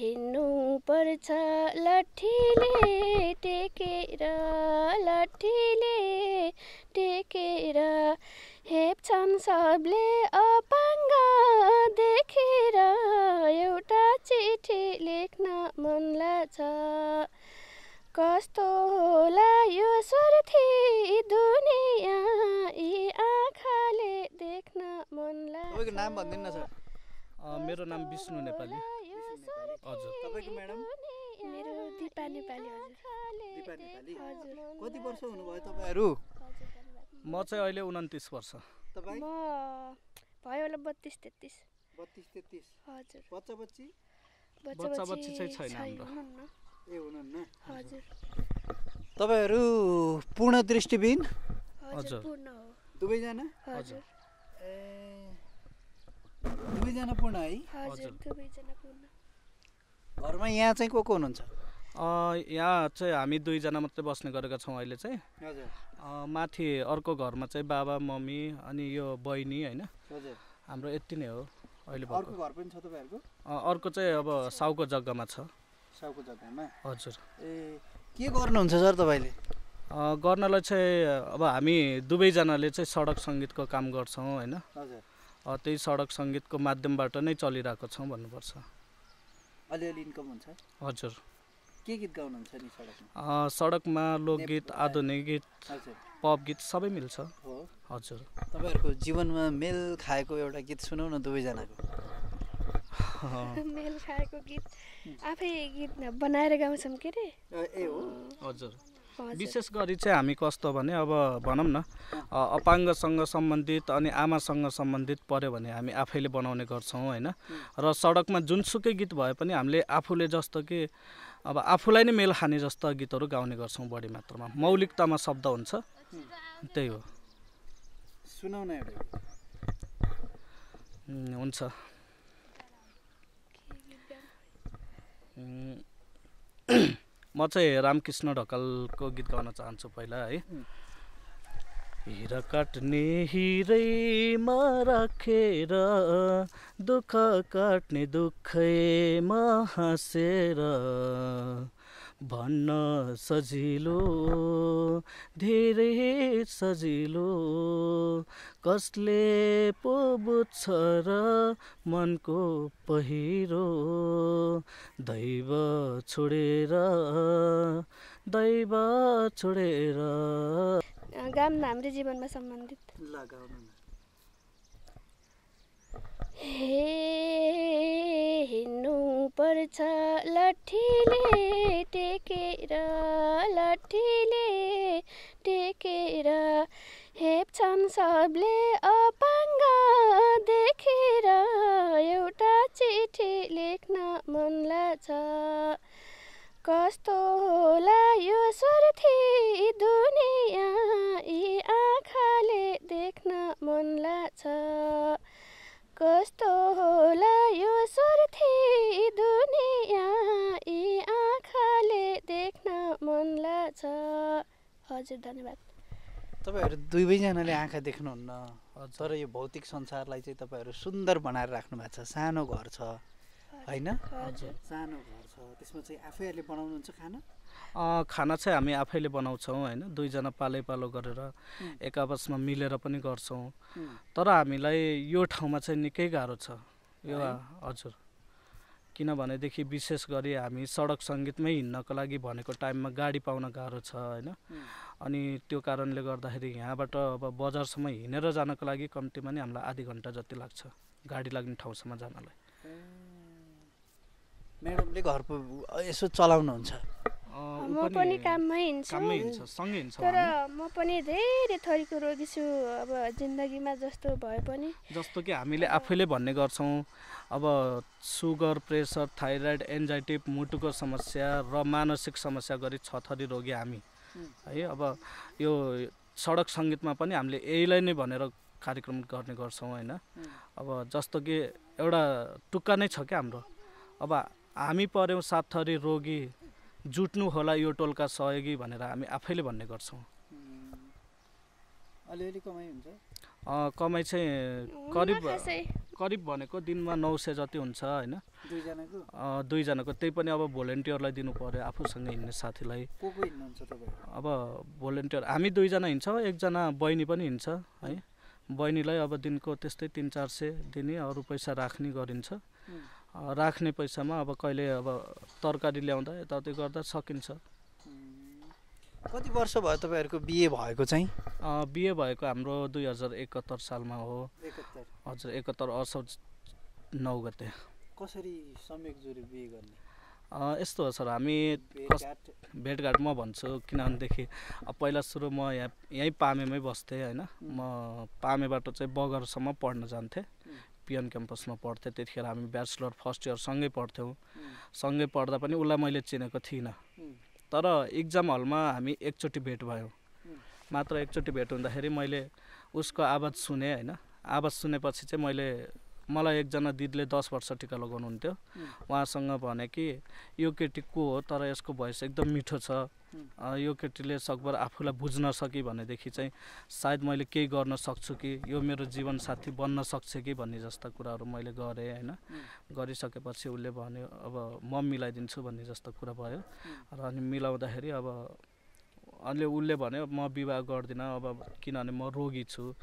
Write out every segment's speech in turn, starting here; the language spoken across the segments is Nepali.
हिँड्नु पर्छ लट्ठीले टेकेर लट्ठीले टेकेर हेप्छन् सबले अपाङ्ग देखेर एउटा चिठी लेख्न मन लाग्छ कस्तो होला यो सुर्थी दुनिया, यी आँखाले देख्न मन लाग्छ नाम मेरो नाम विष्णु नेपाली हजुर तपाईँको म्याडम मेरो दिपा नेपाली दिपा नेपाली हजुर कति वर्ष हुनुभयो तपाईँहरू म चाहिँ अहिले उन्तिस वर्ष तपाईँ भयो होला बत्तिस तेत्तिस बत्तिस तेत्तिस हजुर बच्चा बच्ची बच्चा बच्ची चाहिँ छैन हाम्रो ए हुनुहुन्न हजुर तपाईँहरू पूर्ण दृष्टिबिन हजुर दुवैजना हजुर दुवैजना पूर्ण है घरमा यहाँ चाहिँ को को हुनुहुन्छ यहाँ चाहिँ हामी दुईजना मात्रै बस्ने गरेका छौँ अहिले चाहिँ माथि अर्को घरमा चाहिँ बाबा मम्मी अनि यो बहिनी होइन हाम्रो यति नै हो अहिले अर्को घर पनि छ तपाईँहरूको अर्को चाहिँ अब साउको जग्गामा छ साउको जग्गामा हजुर ए के गर्नुहुन्छ सर तपाईँले गर्नलाई चाहिँ अब हामी दुवैजनाले चाहिँ सडक सङ्गीतको काम गर्छौँ होइन हजुर त्यही सडक सङ्गीतको माध्यमबाट नै चलिरहेको छौँ भन्नुपर्छ अलिअलि इन्कम हुन्छ हजुर के गीत गाउनुहुन्छ नि सडकमा सडकमा लोकगीत आधुनिक गीत पप गीत सबै मिल्छ हजुर तपाईँहरूको जीवनमा मेल खाएको एउटा गीत सुनौ न दुवैजनाको मेल खाएको गीत आफै गीत बनाएर गाउँछौँ के अरे ए हो हजुर विशेष गरी चाहिँ हामी कस्तो भने अब भनौँ न अपाङ्गसँग सम्बन्धित अनि आमासँग सम्बन्धित पऱ्यो भने हामी आफैले बनाउने गर्छौँ होइन र सडकमा जुनसुकै गीत भए पनि हामीले आफूले जस्तो कि अब आफूलाई नै मेल खाने जस्ता गीतहरू गाउने गर्छौँ बढी मात्रामा मौलिकतामा शब्द हुन्छ त्यही हो सुनाउन हुन्छ म चाहिँ रामकृष्ण ढकालको गीत गाउन चाहन्छु पहिला है हिर काट्ने हिरैमा राखेर दुःख काट्ने दुःखैमा हाँसेर भन्न सजिलो धेरै सजिलो कसले पो बुझ्छ र मनको पहिरो दैव छोडेर दैव छोडेर गाउन हाम्रो जीवनमा सम्बन्धित हे हिँड्नु पर्छ लट्ठीले टेकेर लट्ठीले देखेर हेप्छन् सबले अपाङ्ग देखेर एउटा चिठी लेख्न मन लाग्छ कस्तो होला यो स्वार्थी दुनियाँ यी आँखाले देख्न मन लाग्छ कस्तो होला यो स्वार्थी दुनियाँ यी आँखाले देख्न मन लाग्छ हजुर धन्यवाद तपाईँहरू दुई दुवैजनाले आँखा देख्नुहुन्न तर यो भौतिक संसारलाई चाहिँ तपाईँहरू सुन्दर बनाएर राख्नु भएको छ सानो घर छ होइन सानो घर छ त्यसमा चाहिँ आफैहरूले बनाउनुहुन्छ खाना खाना चाहिँ हामी आफैले बनाउँछौँ होइन दुईजना पालै पालो गरेर एक आपसमा मिलेर पनि गर्छौँ तर हामीलाई यो ठाउँमा चाहिँ निकै गाह्रो छ यो हजुर किनभनेदेखि विशेष गरी हामी सडक सङ्गीतमै हिँड्नको लागि भनेको टाइममा गाडी पाउन गाह्रो छ होइन अनि त्यो कारणले गर्दाखेरि यहाँबाट अब बजारसम्म हिँडेर जानको लागि कम्तीमा नि हामीलाई आधी घन्टा जति लाग्छ गाडी लाग्ने ठाउँसम्म जानलाई म्याडमले घर यसो चलाउनुहुन्छ म पनि काममै हिँड्छु तर म पनि धेरै थरीको रोगी छु अब जिन्दगीमा जस्तो भए पनि जस्तो कि हामीले आफैले भन्ने गर्छौँ अब सुगर प्रेसर थाइरोइड एन्जाइटी मुटुको समस्या र मानसिक समस्या गरी छ थरी रोगी हामी है अब यो सडक सङ्गीतमा पनि हामीले यहीलाई नै भनेर कार्यक्रम गर्ने गर्छौँ होइन अब जस्तो कि एउटा टुक्का नै छ क्या हाम्रो अब हामी पऱ्यौँ थरी रोगी जुट्नु होला यो टोलका सहयोगी भनेर हामी आफैले भन्ने गर्छौँ अलिअलि कमाइ हुन्छ कमाइ चाहिँ करिब करिब भनेको दिनमा नौ सय जति हुन्छ होइन दुईजनाको त्यही पनि अब भोलिन्टियरलाई दिनु पऱ्यो आफूसँग हिँड्ने साथीलाई अब भोलिन्टियर हामी दुईजना हिँड्छौँ एकजना बहिनी पनि हिँड्छ है बहिनीलाई अब दिनको त्यस्तै तिन चार सय दिने अरू पैसा राख्ने गरिन्छ राख्ने पैसामा अब कहिले अब तरकारी ल्याउँदा यताउति गर्दा सकिन्छ कति वर्ष भयो तपाईँहरूको बिए भएको चाहिँ बिए भएको हाम्रो दुई हजार एकहत्तर सालमा हो हजुर एकहत्तर असौ नौ गते कसरी बिए गर्ने यस्तो हो सर हामी भेटघाट म भन्छु किनभनेदेखि पहिला सुरु म यहाँ यहीँ पामेमै बस्थेँ होइन म पामेबाट चाहिँ बगरसम्म पढ्न जान्थेँ पिएन क्याम्पसमा पढ्थेँ त्यतिखेर हामी ब्याचलर फर्स्ट इयर सँगै पढ्थ्यौँ सँगै पढ्दा पनि उसलाई मैले चिनेको थिइनँ तर इक्जाम हलमा हामी एकचोटि भेट भयो मात्र एकचोटि भेट हुँदाखेरि मैले उसको आवाज सुने होइन आवाज सुनेपछि चाहिँ मैले मलाई एकजना दिदीले दस वर्ष टिका लगाउनुहुन्थ्यो उहाँसँग भने कि यो केटी को हो तर यसको भोइस एकदम मिठो छ यो केटीले सकभर आफूलाई बुझ्न सकेँ भनेदेखि चाहिँ सायद मैले केही गर्न सक्छु कि यो मेरो जीवनसाथी बन्न सक्छ कि भन्ने जस्ता कुराहरू मैले गरेँ होइन गरिसकेपछि उसले भन्यो अब म मिलाइदिन्छु भन्ने जस्तो कुरा भयो र अनि मिलाउँदाखेरि अब अहिले उसले भन्यो म विवाह गर्दिनँ अब किनभने म रोगी छु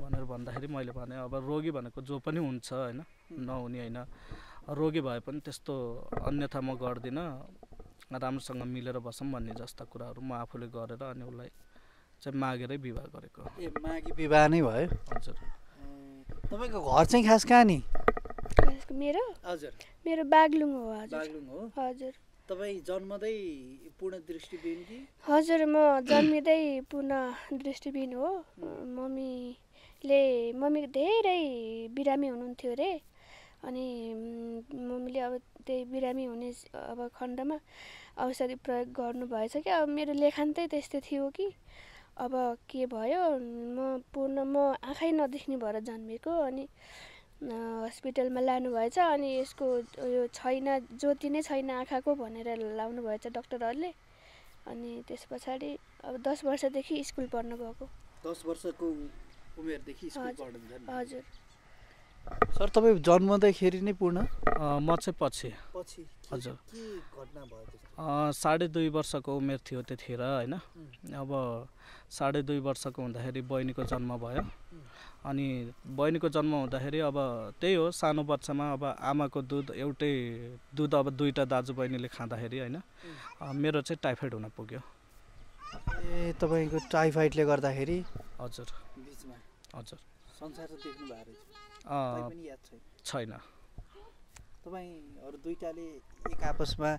भनेर भन्दाखेरि मैले भने अब रोगी भनेको जो पनि हुन्छ होइन नहुने होइन रोगी भए पनि त्यस्तो अन्यथा म गर्दिनँ राम्रोसँग मिलेर बसौँ भन्ने जस्ता कुराहरू म आफूले गरेर अनि उसलाई चाहिँ मागेरै विवाह गरेको ए मागी विवाह नै भयो हजुर तपाईँको घर चाहिँ खास कहाँ नि मेरो हजुर मेरो बागलुङ हो हो हजुर तपाईँ जन्मदै पूर्ण दृष्टिबिन कि हजुर म जन्मिँदै पूर्ण दृष्टिबिन हो मम्मीले मम्मी धेरै बिरामी हुनुहुन्थ्यो अरे अनि मम्मीले अब त्यही बिरामी हुने अब खण्डमा औषधि प्रयोग गर्नुभएछ क्या अब मेरो लेखान्तै त्यस्तै थियो कि अब के भयो म पूर्ण म आँखै नदेख्ने भएर जन्मेको अनि हस्पिटलमा लानुभएछ अनि यसको यो छैन ज्योति नै छैन आँखाको भनेर लाउनु भएछ डक्टरहरूले अनि त्यस पछाडि अब दस वर्षदेखि स्कुल पढ्न गएको दस वर्षको उमेरदेखि हजुर सर तपाईँ जन्मदाखेरि नै पूर्ण म चाहिँ पछि पछि हजुर साढे दुई वर्षको उमेर थियो त्यतिखेर होइन अब साढे दुई वर्षको हुँदाखेरि बहिनीको जन्म भयो अनि बहिनीको जन्म हुँदाखेरि अब त्यही हो सानो बच्चामा अब आमाको दुध एउटै दुध अब दुईवटा दाजु बहिनीले खाँदाखेरि होइन मेरो चाहिँ टाइफाइड हुन पुग्यो ए तपाईँको टाइफाइडले गर्दाखेरि हजुर हजुर संसार देख्नु भएको रहेछ याद छैन तपाईँहरू दुइटाले एक आपसमा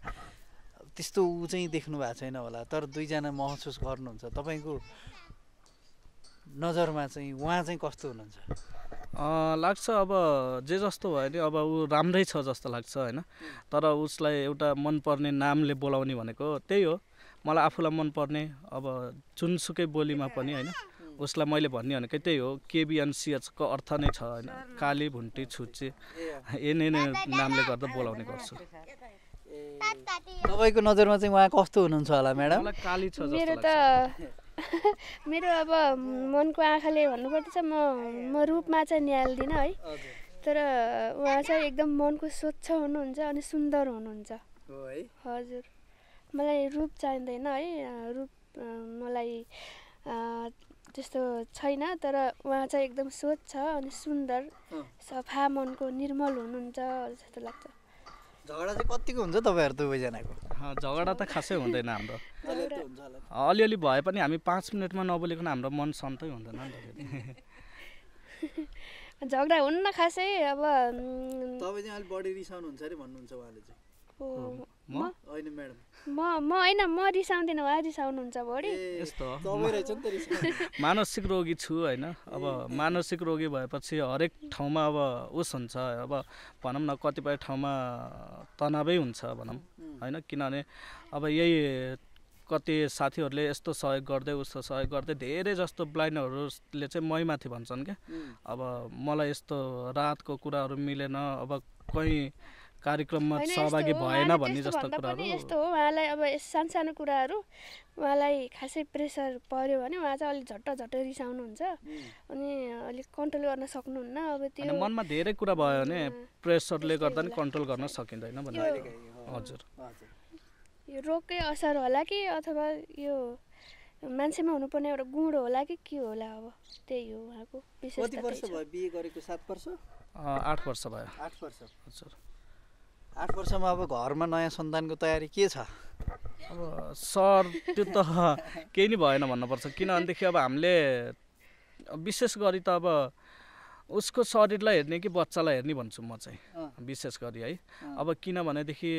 त्यस्तो ऊ चाहिँ देख्नु भएको छैन होला तर दुईजना महसुस गर्नुहुन्छ तपाईँको नजरमा चाहिँ उहाँ चाहिँ कस्तो हुनुहुन्छ लाग्छ अब जे जस्तो भयो नि अब ऊ राम्रै छ जस्तो लाग्छ होइन तर उसलाई एउटा मनपर्ने नामले बोलाउने भनेको त्यही हो मलाई आफूलाई मनपर्ने अब जुनसुकै बोलीमा पनि होइन उसलाई मैले भन्ने भनेकै त्यही हो केबिएनसिएचको अर्थ नै छ होइन काली भुन्टी छुच्चे एनएन नामले गर्दा बोलाउने गर्छु तपाईँको नजरमा चाहिँ उहाँ कस्तो हुनुहुन्छ होला म्याडम काली छ मेरो त मेरो अब मनको आँखाले भन्नुपर्दा म म रूपमा चाहिँ निहाल्दिनँ है तर उहाँ चाहिँ एकदम मनको स्वच्छ हुनुहुन्छ अनि सुन्दर हुनुहुन्छ हजुर मलाई रूप चाहिँदैन है रूप मलाई त्यस्तो छैन तर उहाँ चाहिँ एकदम स्वच्छ अनि सुन्दर सफा मनको निर्मल हुनुहुन्छ जस्तो लाग्छ झगडा चाहिँ कतिको हुन्छ तपाईँहरू दुवैजनाको झगडा त खासै हुँदैन हाम्रो अलिअलि भए पनि हामी पाँच मिनटमा नबोलेको हाम्रो मन सन्तै हुँदैन नि झगडा हुन्न खासै अब तपाईँ चाहिँ अलिक बढी रिसाउनुहुन्छ अरे भन्नुहुन्छ उहाँले चाहिँ होइन म रिसाउँदिनँ रिसाउनुहुन्छ यस्तो मानसिक रोगी छु होइन अब मानसिक रोगी भएपछि हरेक ठाउँमा अब उस हुन्छ अब भनौँ न कतिपय ठाउँमा तनावै हुन्छ भनौँ होइन किनभने अब यही कति साथीहरूले यस्तो सहयोग गर्दै उस्तो सहयोग गर्दै धेरै जस्तो ब्लाइन्डहरूले चाहिँ मैमाथि भन्छन् क्या अब मलाई यस्तो रातको कुराहरू मिलेन अब कहीँ कार्यक्रममा सहभागी भएन भन्ने जस्तो कुराहरू यस्तो हो उहाँलाई अब सानो कुराहरू उहाँलाई खासै प्रेसर पर्यो भने उहाँ चाहिँ अलिक झट्ट झट्ट रिसाउनुहुन्छ अनि अलिक कन्ट्रोल गर्न सक्नुहुन्न अब त्यो मनमा धेरै कुरा भयो भने प्रेसरले गर्दा पनि कन्ट्रोल गर्न सकिँदैन भन्ने हजुर यो रोगकै असर होला कि अथवा यो मान्छेमा हुनुपर्ने एउटा गुण होला कि के होला अब त्यही हो उहाँको आठ वर्ष भयो आठ वर्षमा अब घरमा नयाँ सन्तानको तयारी के छ अब सर त्यो त केही नै भएन भन्नुपर्छ किनभनेदेखि अब हामीले विशेष गरी त अब उसको शरीरलाई हेर्ने कि बच्चालाई हेर्ने भन्छु म चाहिँ विशेष गरी है अब किनभनेदेखि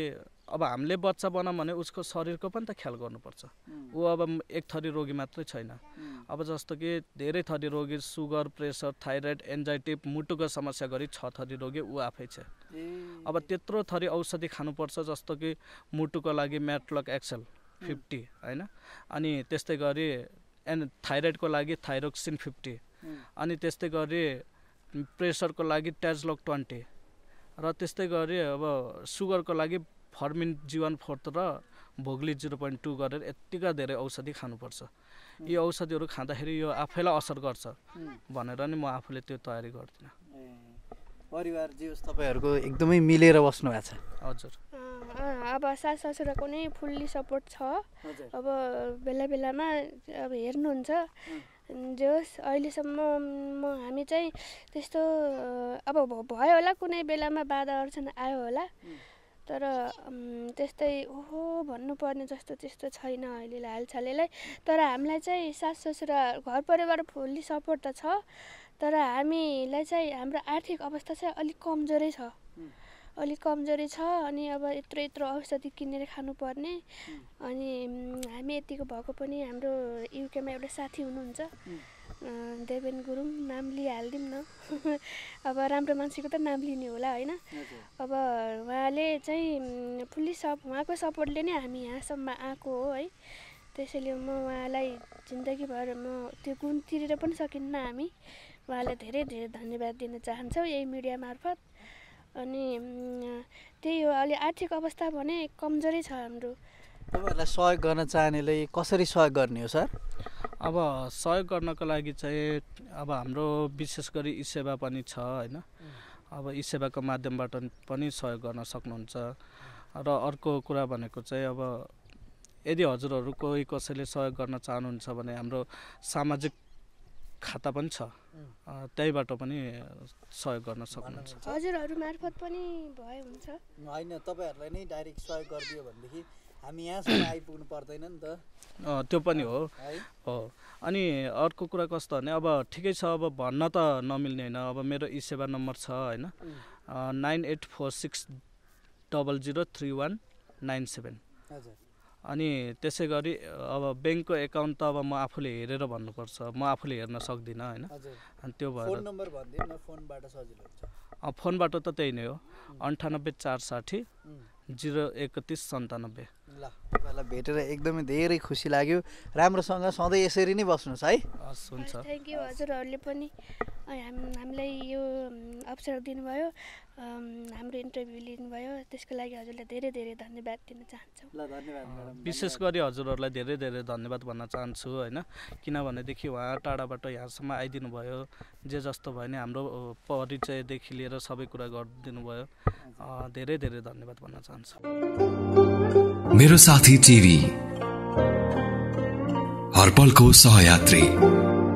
अब हामीले बच्चा बनाऊँ भने उसको शरीरको पनि त ख्याल गर्नुपर्छ ऊ अब एक थरी रोगी मात्रै छैन अब जस्तो कि धेरै थरी रोगी सुगर प्रेसर थाइरोइड एन्जाइटी मुटुको समस्या गरी छ थरी रोगी ऊ आफै छ अब त्यत्रो थरी औषधि खानुपर्छ जस्तो कि मुटुको लागि म्याटलक एक्सेल फिफ्टी होइन अनि त्यस्तै गरी एन थाइरोइडको लागि थाइरोक्सिन फिफ्टी अनि त्यस्तै गरी प्रेसरको लागि ट्याजलक ट्वेन्टी र त्यस्तै गरी अब सुगरको लागि फर्मिन जीवन फोर्थ र भोगली जिरो पोइन्ट टू गरेर यत्तिका धेरै औषधि खानुपर्छ यो औषधिहरू खाँदाखेरि यो आफैलाई असर गर्छ भनेर नि म आफूले त्यो तयारी गर्दिनँ परिवार जे होस् तपाईँहरूको एकदमै मिलेर बस्नु भएको छ हजुर अब सास ससुराको नै फुल्ली सपोर्ट छ अब बेला बेलामा अब हेर्नुहुन्छ जे होस् अहिलेसम्म म हामी चाहिँ त्यस्तो अब भयो होला कुनै बेलामा बाधा अर्चना आयो होला तर त्यस्तै ओहो भन्नुपर्ने जस्तो त्यस्तो छैन अहिले हालछालेलाई तर हामीलाई चाहिँ सास ससुरा घर परिवार फुल्ली सपोर्ट त छ तर हामीलाई चाहिँ हाम्रो आर्थिक अवस्था चाहिँ अलिक कमजोरै छ अलिक कमजोरी छ अनि अब यत्रो यत्रो औषधि किनेर खानुपर्ने अनि हामी यतिको भएको पनि हाम्रो युकेमा एउटा साथी हुनुहुन्छ देवेन गुरुङ नाम लिइहालिदिउँ न अब राम्रो मान्छेको त नाम लिने होला होइन अब उहाँले चाहिँ फुल्ली सप उहाँको सपोर्टले नै हामी यहाँसम्म आएको हो है त्यसैले म उहाँलाई जिन्दगीभर म त्यो गुण तिरेर पनि सकिन्न हामी उहाँलाई धेरै धेरै धन्यवाद दिन चाहन्छौँ यही मिडिया मार्फत अनि त्यही हो अलि आर्थिक अवस्था भने कमजोरै छ हाम्रो तपाईँहरूलाई सहयोग गर्न चाहनेले कसरी सहयोग गर्ने हो सर अब सहयोग गर्नको लागि चाहिँ अब हाम्रो विशेष गरी ई सेवा पनि छ होइन अब ई सेवाको माध्यमबाट पनि सहयोग गर्न सक्नुहुन्छ र अर्को कुरा भनेको चाहिँ अब यदि हजुरहरू कोही कसैले सहयोग गर्न चाहनुहुन्छ भने हाम्रो सामाजिक खाता पनि छ त्यहीबाट पनि सहयोग गर्न सक्नुहुन्छ हजुरहरू मार्फत पनि भए हुन्छ होइन तपाईँहरूलाई नै डाइरेक्ट सहयोग गरिदियो भनेदेखि हामी यहाँसम्म आइपुग्नु पर्दैन नि त त्यो पनि हो हो अनि अर्को कुरा कस्तो भने अब ठिकै छ अब भन्न त नमिल्ने होइन अब मेरो इ सेवा नम्बर छ होइन nine eight four six double zero three one nine seven अनि त्यसै गरी अब ब्याङ्कको एकाउन्ट त अब म आफूले हेरेर भन्नुपर्छ म आफूले हेर्न सक्दिनँ होइन अनि त्यो भएर फोनबाट सजिलो फोनबाट त त्यही नै हो अन्ठानब्बे चार साठी जिरो एकतिस सन्तानब्बे ल तपाईँहरूलाई भेटेर एकदमै धेरै खुसी लाग्यो राम्रोसँग सधैँ यसरी नै बस्नुहोस् है हस् हुन्छ थ्याङ्क यू हजुरहरूले पनि हामीलाई यो अवसर दिनुभयो हाम्रो इन्टरभ्यू लिनुभयो त्यसको लागि हजुरलाई धेरै धेरै धन्यवाद दिन चाहन्छु ल धन्यवाद विशेष गरी हजुरहरूलाई धेरै धेरै धन्यवाद भन्न चाहन्छु होइन किनभनेदेखि उहाँ टाढाबाट यहाँसम्म आइदिनु भयो जे जस्तो भयो नि हाम्रो परिचयदेखि लिएर सबै कुरा गरिदिनु भयो धेरै धेरै धन्यवाद भन्न चाहन्छु मेरो साथी टिभी हर्पलको सहयात्री